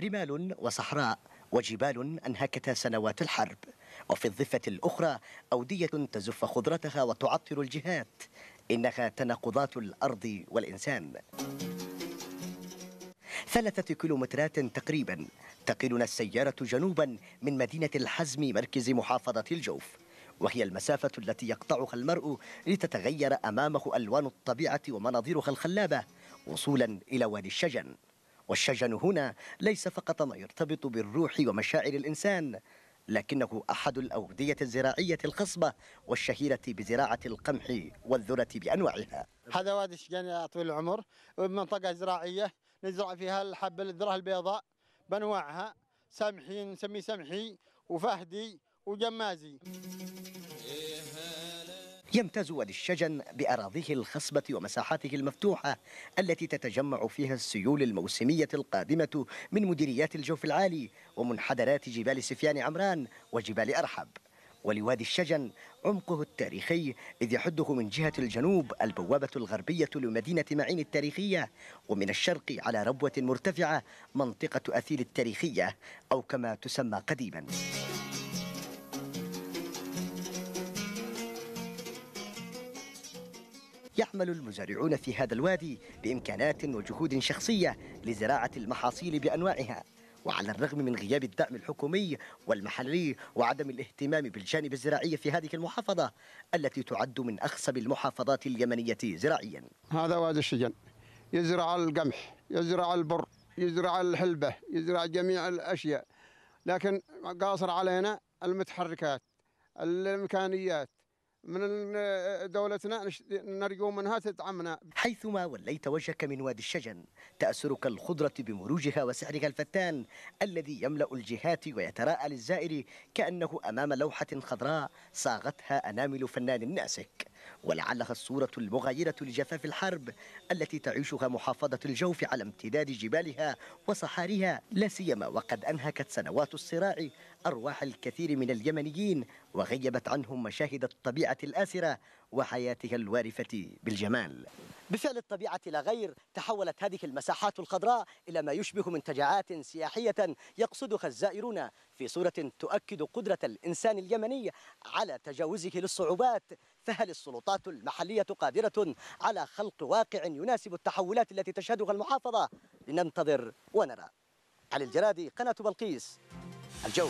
رمال وصحراء وجبال أنهكت سنوات الحرب وفي الضفة الأخرى أودية تزف خضرتها وتعطر الجهات إنها تناقضات الأرض والإنسان ثلاثة كيلومترات تقريبا تقلنا السيارة جنوبا من مدينة الحزم مركز محافظة الجوف وهي المسافة التي يقطعها المرء لتتغير أمامه ألوان الطبيعة ومناظرها الخلابة وصولا إلى وادي الشجن والشجن هنا ليس فقط ما يرتبط بالروح ومشاعر الإنسان لكنه أحد الأودية الزراعية الخصبة والشهيرة بزراعة القمح والذرة بأنواعها هذا وادي الشجن طويل العمر منطقة زراعية نزرع فيها الحبة الذرة البيضاء بأنواعها سمحي نسميه سمحي وفهدي وجمازي يمتاز وادي الشجن بأراضيه الخصبة ومساحاته المفتوحة التي تتجمع فيها السيول الموسمية القادمة من مديريات الجوف العالي ومنحدرات جبال سفيان عمران وجبال أرحب ولوادي الشجن عمقه التاريخي إذ يحده من جهة الجنوب البوابة الغربية لمدينة معين التاريخية ومن الشرق على ربوة مرتفعة منطقة أثيل التاريخية أو كما تسمى قديماً يعمل المزارعون في هذا الوادي بإمكانات وجهود شخصية لزراعة المحاصيل بأنواعها وعلى الرغم من غياب الدعم الحكومي والمحلي وعدم الاهتمام بالجانب الزراعي في هذه المحافظة التي تعد من أخصب المحافظات اليمنية زراعيا هذا وادي الشجن يزرع القمح يزرع البر يزرع الحلبة يزرع جميع الأشياء لكن قاصر علينا المتحركات الإمكانيات من آه، دولتنا نرجو منها تدعمنا حيثما وليت وجهك من وادي الشجن تأسرك الخضرة بمروجها وسحرها الفتان الذي يملأ الجهات ويتراءى للزائر كأنه أمام لوحة خضراء صاغتها أنامل فنان ناسك ولعلها الصورة المغايرة لجفاف الحرب التي تعيشها محافظة الجوف على امتداد جبالها وصحارها لا سيما وقد أنهكت سنوات الصراع أرواح الكثير من اليمنيين وغيبت عنهم مشاهد الطبيعة الآسرة وحياتها الوارفة بالجمال بفعل الطبيعة لا غير تحولت هذه المساحات الخضراء إلى ما يشبه منتجعات سياحية يقصدها الزائرون في صورة تؤكد قدرة الإنسان اليمني على تجاوزه للصعوبات فهل السلطات المحلية قادرة على خلق واقع يناسب التحولات التي تشهدها المحافظة لننتظر ونرى علي الجرادي قناة بلقيس الجو